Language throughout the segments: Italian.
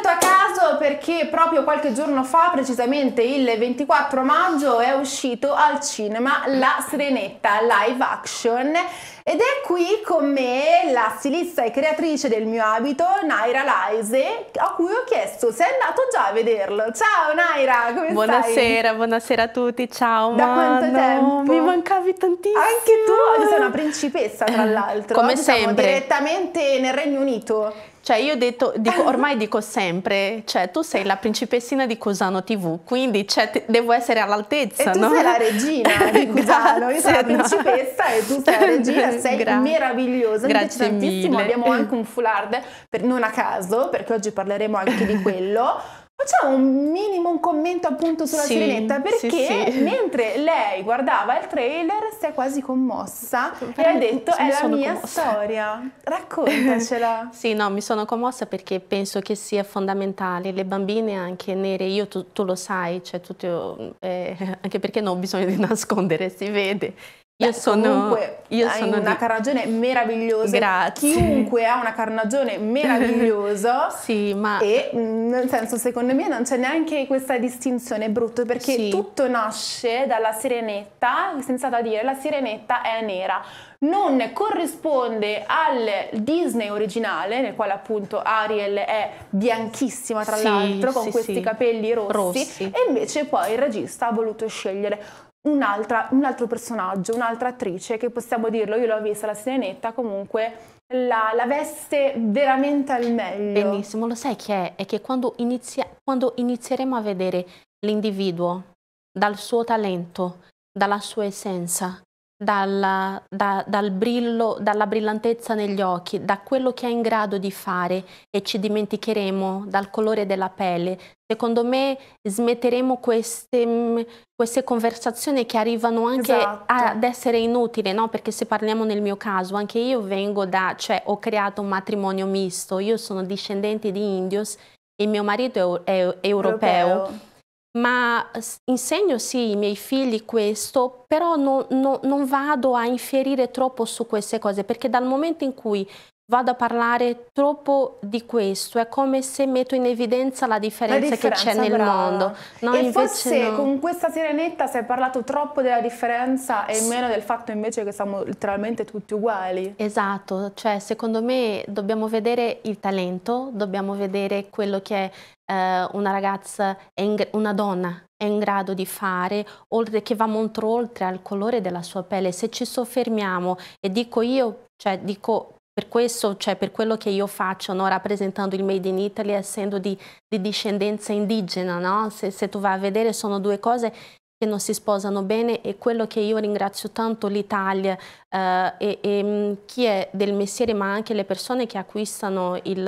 scelto a caso perché proprio qualche giorno fa, precisamente il 24 maggio, è uscito al cinema La Sirenetta live action ed è qui con me la stilista e creatrice del mio abito, Naira Laise, a cui ho chiesto se è andato già a vederlo. Ciao Naira, come buonasera, stai? Buonasera, buonasera a tutti, ciao. Da quanto no, tempo? Mi mancavi tantissimo. Anche tu, sei una principessa tra l'altro. Come Oggi sempre. direttamente nel Regno Unito. Cioè io detto, dico, ormai dico sempre, cioè tu sei la principessina di Cusano TV, quindi cioè, te, devo essere all'altezza. E tu no? sei la regina di Cusano, Grazie, io sono la principessa e tu sei la regina, sei Gra- meravigliosa, Grazie mi mille. abbiamo anche un foulard, per, non a caso, perché oggi parleremo anche di quello. Facciamo un minimo, un commento appunto sulla sì, sirenetta perché sì, sì. mentre lei guardava il trailer si è quasi commossa e ha detto è la mia commossa. storia, raccontacela. sì, no, mi sono commossa perché penso che sia fondamentale, le bambine anche nere, io tu, tu lo sai, cioè, tutto, eh, anche perché non ho bisogno di nascondere, si vede Beh, io sono, comunque io hai sono una di... carnagione meravigliosa. Grazie. Chiunque ha una carnagione meravigliosa. sì, ma... E mm, nel senso, secondo me non c'è neanche questa distinzione, è brutto, perché sì. tutto nasce dalla sirenetta, senza da dire, la sirenetta è nera. Non corrisponde al Disney originale, nel quale appunto Ariel è bianchissima, tra sì, l'altro, con sì, questi capelli rossi, rossi, e invece poi il regista ha voluto scegliere un altro personaggio, un'altra attrice che possiamo dirlo, io l'ho vista la Sirenetta, comunque la, la, veste veramente al meglio. Benissimo, lo sai che è? È che quando, inizia, quando inizieremo a vedere l'individuo dal suo talento, dalla sua essenza, dalla, da, dal brillo, dalla brillantezza negli occhi, da quello che è in grado di fare e ci dimenticheremo dal colore della pelle. Secondo me smetteremo queste, mm, queste conversazioni che arrivano anche esatto. ad essere inutili, no? perché se parliamo nel mio caso, anche io vengo da, cioè ho creato un matrimonio misto, io sono discendente di indios e mio marito è, è, europeo. europeo ma insegno sì ai miei figli questo, però non, non, non vado a inferire troppo su queste cose, perché dal momento in cui vado a parlare troppo di questo, è come se metto in evidenza la differenza, la differenza che c'è nel mondo. No, e forse no. con questa sirenetta si è parlato troppo della differenza e sì. meno del fatto invece che siamo letteralmente tutti uguali. Esatto, cioè secondo me dobbiamo vedere il talento, dobbiamo vedere quello che è eh, una ragazza, in, una donna è in grado di fare, oltre che va molto oltre al colore della sua pelle. Se ci soffermiamo e dico io, cioè dico per questo, cioè per quello che io faccio, no, rappresentando il Made in Italy, essendo di, di discendenza indigena, no? se, se, tu vai a vedere sono due cose che non si sposano bene e quello che io ringrazio tanto l'Italia eh, e, e, mm, chi è del mestiere ma anche le persone che acquistano il,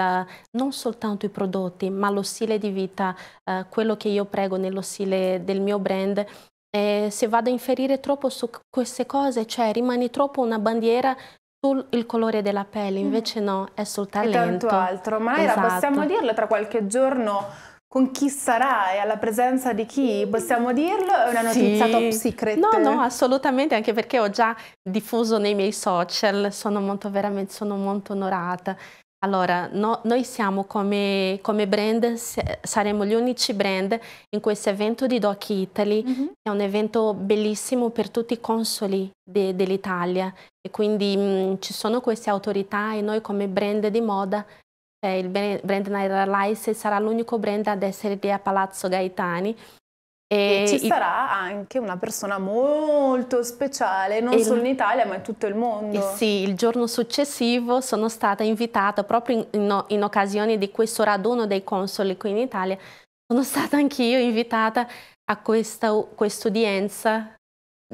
non soltanto i prodotti ma lo stile di vita, eh, quello che io prego nello stile del mio brand eh, se vado a inferire troppo su queste cose, cioè rimani troppo una bandiera sul colore della pelle, mm. invece no, è sul talento. E tanto altro, ma esatto. possiamo dirlo tra qualche giorno con chi sarà e alla presenza di chi, possiamo dirlo? È una notizia sì. top secret? No, no, assolutamente, anche perché ho già diffuso nei miei social, sono molto, veramente, sono molto onorata. Allora, no, noi siamo come, come, brand, saremo gli unici brand in questo evento di Doc Italy, mm -hmm. che è un evento bellissimo per tutti i consoli de, dell'Italia e quindi mh, mm, ci sono queste autorità e noi come brand di moda il brand Lice sarà l'unico brand ad essere lì a Palazzo Gaetani. E, e ci i... sarà anche una persona molto speciale, non il... solo in Italia ma in tutto il mondo. E eh sì, il giorno successivo sono stata invitata proprio in, in, in occasione di questo raduno dei consoli qui in Italia, sono stata anch'io invitata a questa, questa udienza.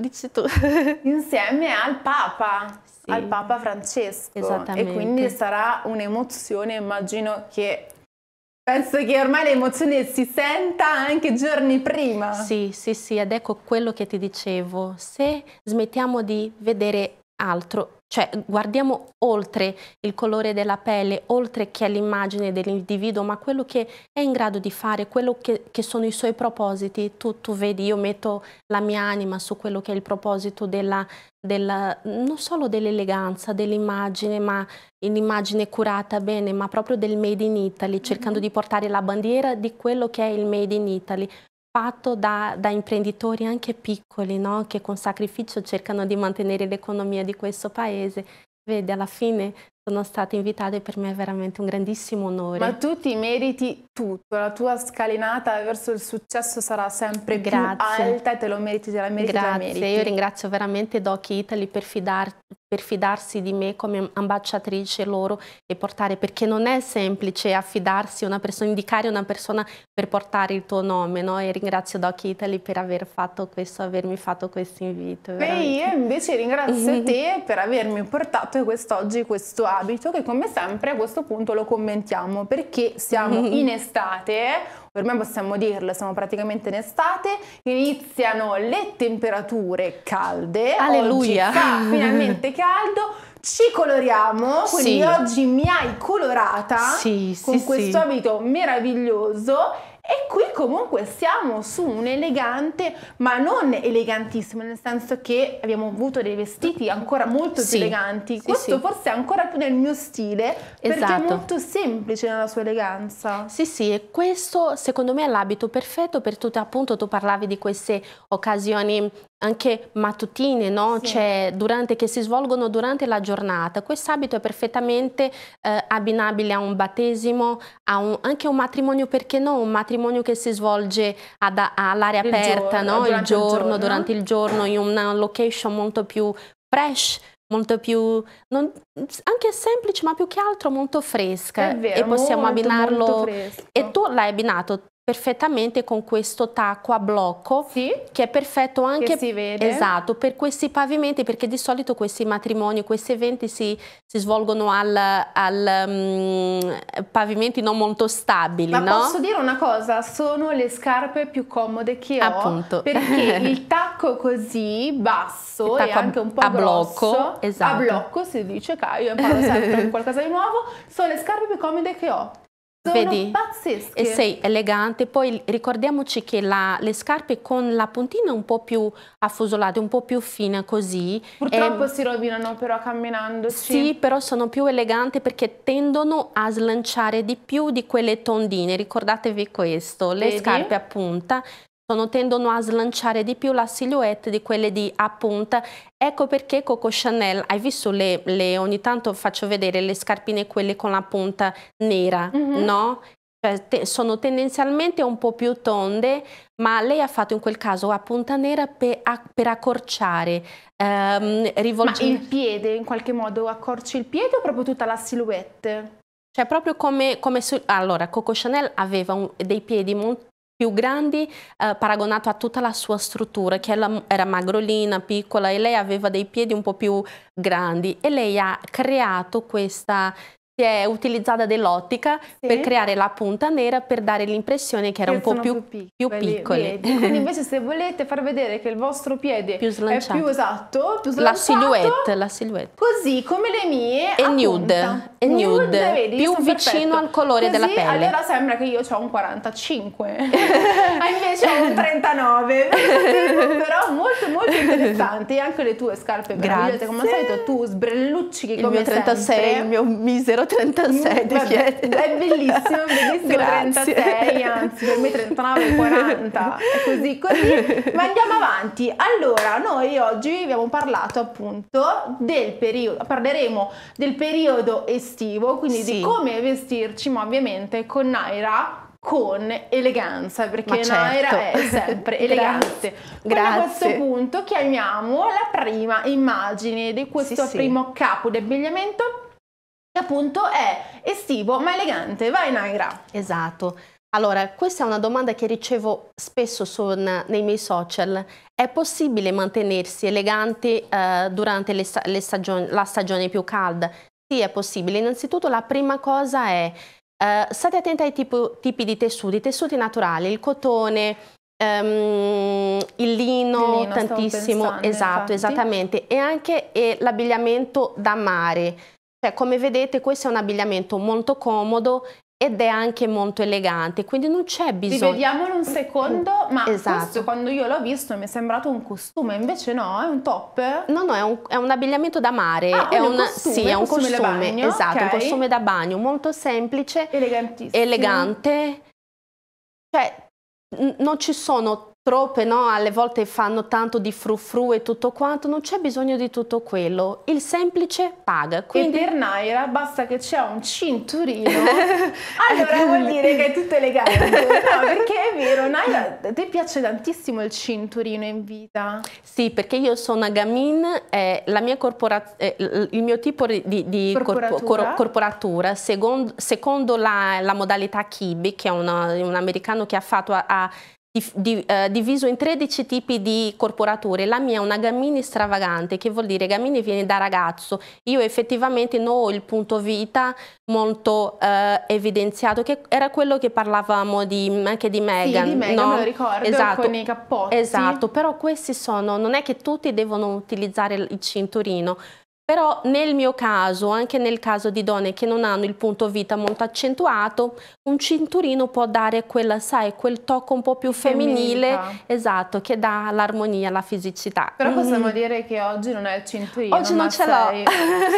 Dici tu. Insieme al Papa sì. al Papa Francesco. Esattamente. E quindi sarà un'emozione, immagino che Penso che ormai l'emozione si senta anche giorni prima. Sì, sì, sì, ed ecco quello che ti dicevo. Se smettiamo di vedere altro cioè guardiamo oltre il colore della pelle, oltre che all'immagine dell'individuo, ma quello che è in grado di fare, quello che, che sono i suoi propositi. Tu, tu, vedi, io metto la mia anima su quello che è il proposito della, della, non solo dell'eleganza, dell'immagine, ma un'immagine curata bene, ma proprio del Made in Italy, cercando mm -hmm. di portare la bandiera di quello che è il Made in Italy fatto da, da imprenditori anche piccoli, no? che con sacrificio cercano di mantenere l'economia di questo paese. Vedi, alla fine sono stata invitata e per me è veramente un grandissimo onore. Ma tu ti meriti tutto, la tua scalinata verso il successo sarà sempre Grazie. più alta e te lo meriti, te la meriti, Grazie, la meriti. io ringrazio veramente Doc Italy per, fidar, per fidarsi di me come ambasciatrice loro e portare, perché non è semplice affidarsi a una persona, indicare una persona per portare il tuo nome, no? E ringrazio Doc Italy per aver fatto questo, avermi fatto questo invito. E io invece ringrazio te per avermi portato quest'oggi questo abito che come sempre a questo punto lo commentiamo perché siamo in estate, ormai possiamo dirlo, siamo praticamente in estate, iniziano le temperature calde, Alleluia. oggi fa finalmente caldo, ci coloriamo, quindi sì. oggi mi hai colorata sì, con sì, questo abito meraviglioso e qui comunque siamo su un elegante, ma non elegantissimo, nel senso che abbiamo avuto dei vestiti ancora molto sì, più eleganti. Sì, Questo sì. forse è ancora più nel mio stile, esatto. perché è esatto. molto semplice nella sua eleganza. Sì, sì, e questo secondo me è l'abito perfetto per tutte, appunto tu parlavi di queste occasioni anche mattutine, no? sì. cioè, durante, che si svolgono durante la giornata. Quest'abito è perfettamente eh, abbinabile a un battesimo, a un, anche a un matrimonio, perché no? Un matrimonio che si svolge all'aria aperta, giorno, no? il, giorno, il giorno, durante il giorno, in una location molto più fresh, molto più, non, anche semplice, ma più che altro molto fresca. È Vero, e possiamo molto, abbinarlo. Molto e tu l'hai abbinato perfettamente con questo tacco a blocco sì, che è perfetto anche esatto, per questi pavimenti perché di solito questi matrimoni, questi eventi si, si svolgono al, al um, pavimenti non molto stabili. Ma no? posso dire una cosa, sono le scarpe più comode che ho Appunto. perché il tacco così basso e anche un po' a grosso, blocco, esatto. a blocco si dice Caio, imparo sempre qualcosa di nuovo, sono le scarpe più comode che ho Vedi? Pazzesche. E sei elegante. Poi ricordiamoci che la, le scarpe con la puntina un po' più affusolate, un po' più fina così. Purtroppo è... Ehm, si rovinano però camminandoci. Sì, però sono più eleganti perché tendono a slanciare di più di quelle tondine. Ricordatevi questo, le Vedi? scarpe a punta sono, tendono a slanciare di più la silhouette di quelle di punta. Ecco perché Coco Chanel, hai visto le, le ogni tanto faccio vedere le scarpine quelle con la punta nera, mm -hmm. no? Cioè, sono tendenzialmente un po' più tonde, ma lei ha fatto in quel caso a punta nera per, a, per accorciare, ehm, rivolgendo... Ma il piede in qualche modo accorci il piede o proprio tutta la silhouette? Cioè proprio come, come su, allora Coco Chanel aveva un, dei piedi molto più grandi eh, paragonato a tutta la sua struttura, che era, era magrolina, piccola e lei aveva dei piedi un po' più grandi e lei ha creato questa si è utilizzata dell'ottica sì. per creare la punta nera per dare l'impressione che era che un po' più, più, piccoli, Quindi invece se volete far vedere che il vostro piede più è più esatto, più slanciato, la silhouette, la silhouette. Così come le mie, è nude e nude, vedi, più vicino perfetto. al colore Così, della pelle. Allora sembra che io ho un 45, ah, invece ho un 39. Però molto molto interessanti anche le tue scarpe meravigliose, come al solito tu sbrellucci come il 36, sempre. il mio misero 36 di Vabbè, È bellissimo, bellissimo Grazie. 36, anzi per me 39 40, è così così. Ma andiamo avanti. Allora, noi oggi abbiamo parlato appunto del periodo, parleremo del periodo estivo festivo, quindi sì. di come vestirci, ma ovviamente con Naira con eleganza, perché certo. Naira è sempre elegante. Grazie. a questo punto chiamiamo la prima immagine di questo sì, primo sì. capo di abbigliamento che appunto è estivo ma elegante. Vai Naira! Esatto. Allora, questa è una domanda che ricevo spesso su, nei miei social. È possibile mantenersi eleganti eh, durante le, le stagioni, la stagione più calda? Sì, è possibile. Innanzitutto la prima cosa è eh, state attenti ai tipo, tipi di tessuti, tessuti naturali, il cotone, ehm, il lino, il lino tantissimo, pensando, esatto, infatti. esattamente, e anche eh, l'abbigliamento da mare. Cioè, come vedete questo è un abbigliamento molto comodo ed è anche molto elegante, quindi non c'è bisogno. Rivediamolo un secondo, ma esatto. questo quando io l'ho visto mi è sembrato un costume, invece no, è un top? No, no, è un, è un abbigliamento da mare, ah, è, un, costume, sì, è un costume, costume bagno, esatto, okay. un costume da bagno, molto semplice, elegantissimo elegante, cioè non ci sono troppe, no? alle volte fanno tanto di frufru e tutto quanto, non c'è bisogno di tutto quello, il semplice paga. Quindi... E per Naira basta che c'è un cinturino, allora vuol dire che è tutto elegante, no, perché è vero, Naira, a te piace tantissimo il cinturino in vita? Sì, perché io sono a Gamin, eh, eh, il mio tipo di, di corporatura, cor corporatura secondo, secondo la, la, modalità Kibi, che è una, un americano che ha fatto a, a di, eh, diviso in 13 tipi di corporature. La mia è una Gamini stravagante, che vuol dire Gamini viene da ragazzo. Io effettivamente non ho il punto vita molto eh, evidenziato, che era quello che parlavamo di, anche di Megan. Sì, di Megan, no? lo ricordo, esatto. con i cappotti. Esatto, però questi sono, non è che tutti devono utilizzare il cinturino, però nel mio caso, anche nel caso di donne che non hanno il punto vita molto accentuato, un cinturino può dare quel, sai, quel tocco un po' più femminile, Femminita. esatto, che dà l'armonia, la fisicità. Però mm. possiamo dire che oggi non è il cinturino. Oggi non ce l'ho.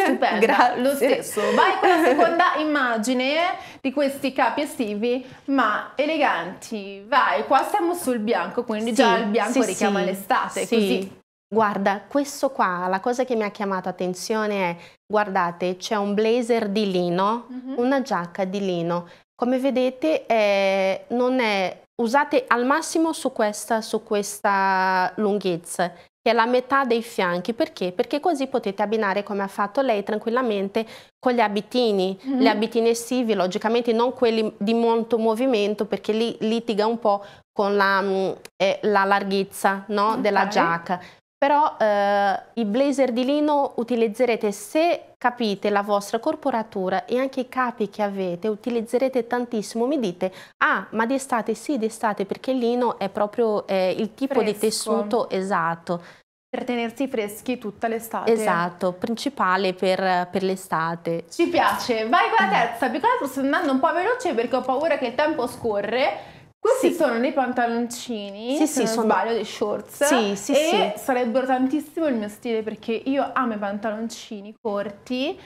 Stupenda, lo stesso. Vai con la seconda immagine di questi capi estivi, ma eleganti. Vai, qua siamo sul bianco, quindi sì, già il bianco sì, richiama sì. l'estate, così Guarda, questo qua, la cosa che mi ha chiamato attenzione è, guardate, c'è un blazer di lino, mm-hmm. una giacca di lino. Come vedete, eh, non è, usate al massimo su questa, su questa lunghezza, che è la metà dei fianchi. Perché? Perché così potete abbinare, come ha fatto lei, tranquillamente con gli abitini, mm-hmm. gli abitini estivi, logicamente non quelli di molto movimento, perché lì litiga un po' con la, mm, eh, la larghezza no? okay. della giacca. Però eh, i blazer di lino utilizzerete se capite la vostra corporatura e anche i capi che avete, utilizzerete tantissimo. Mi dite, ah, ma d'estate sì, d'estate, perché il lino è proprio eh, il tipo Fresco. di tessuto esatto. Per tenersi freschi tutta l'estate. Esatto, principale per, per l'estate. Ci piace. Vai con la terza, perché la sto andando un po' veloce perché ho paura che il tempo scorre. Questi sì. sono dei pantaloncini, sì, se sì, non sono... sbaglio, dei shorts. Sì, sì, e sì. sarebbero tantissimo il mio stile perché io amo i pantaloncini corti,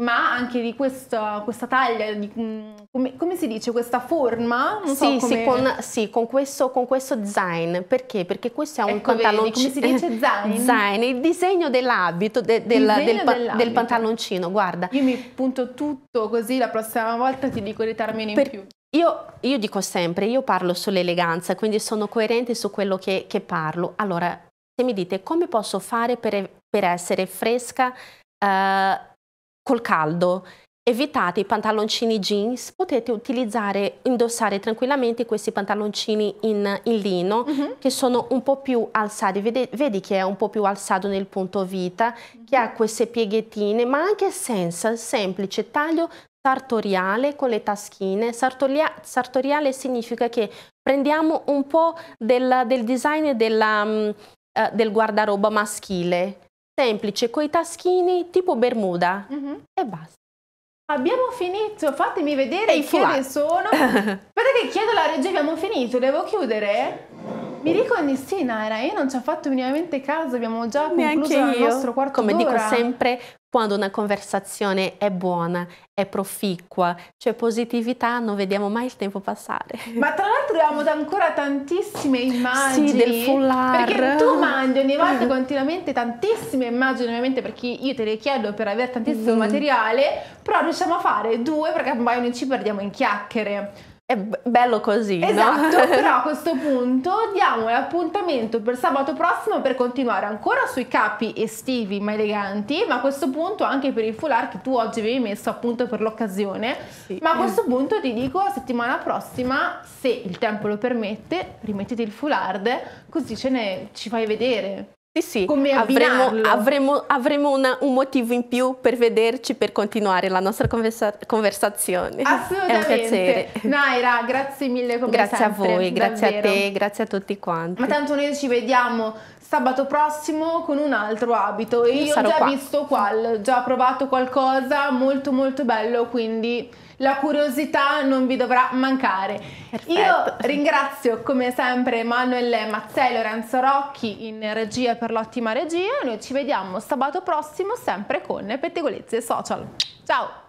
ma anche di questa, questa taglia, di, mm, come, come, si dice, questa forma? Non sì, so sì, con, sì con, questo, con, questo, design. Perché? Perché questo è un ecco, pantaloncino. Come si dice zain? Zain, il disegno dell'abito, de, del, del, dell del, pantaloncino, guarda. Io mi punto tutto così la prossima volta ti dico di darmene in più. Io, io, dico sempre, io parlo sull'eleganza, quindi sono coerente su quello che, che, parlo. Allora, se mi dite come posso fare per, per essere fresca eh, col caldo, evitate i pantaloncini jeans, potete utilizzare, indossare tranquillamente questi pantaloncini in, in lino mm -hmm. che sono un po' più alzati, vedi, vedi, che è un po' più alzato nel punto vita, mm -hmm. che ha mm-hmm. queste pieghettine, ma anche senza, semplice, taglio sartoriale con le taschine. Sartoria sartoriale significa che prendiamo un po' del, del design della, um, uh, del guardaroba maschile, semplice, con i taschini tipo bermuda mm -hmm. e basta. Abbiamo finito, fatemi vedere e i fiori sono. Aspetta che chiedo alla regia, abbiamo finito, devo chiudere? Mi ricordi sì Nara, io non ci ho fatto minimamente caso, abbiamo già Neanche concluso io. il nostro quarto Come dico sempre, quando una conversazione è buona, è proficua, c'è positività, non vediamo mai il tempo passare. Ma tra l'altro abbiamo ancora tantissime immagini. Sì, del foulard. Perché tu mandi ogni volta continuamente tantissime immagini, ovviamente perché io te le chiedo per avere tantissimo mm. materiale, però riusciamo a fare due perché poi ogni ci perdiamo in chiacchiere. È bello così, esatto, no? però a questo punto diamo l'appuntamento per sabato prossimo per continuare ancora sui capi estivi ma eleganti, ma a questo punto anche per il foulard che tu oggi avevi messo appunto per l'occasione. Sì. Ma a questo punto ti dico settimana prossima, se il tempo lo permette, rimettete il foulard così ce ne ci fai vedere. Sì, sì, come avremo, avremo, avremo una, un motivo in più per vederci, per continuare la nostra conversa conversazione. Assolutamente. È un piacere. Naira, grazie mille come Grazie sempre, a voi, grazie a te, grazie a tutti quanti. Ma tanto noi ci vediamo sabato prossimo con un altro abito e io, io ho già qua. visto qual, già provato qualcosa molto molto bello, quindi la curiosità non vi dovrà mancare. Perfetto. Io ringrazio come sempre Emanuele Mazzei, Lorenzo Rocchi in regia per l'ottima regia. Noi ci vediamo sabato prossimo sempre con Pettegolezze Social. Ciao!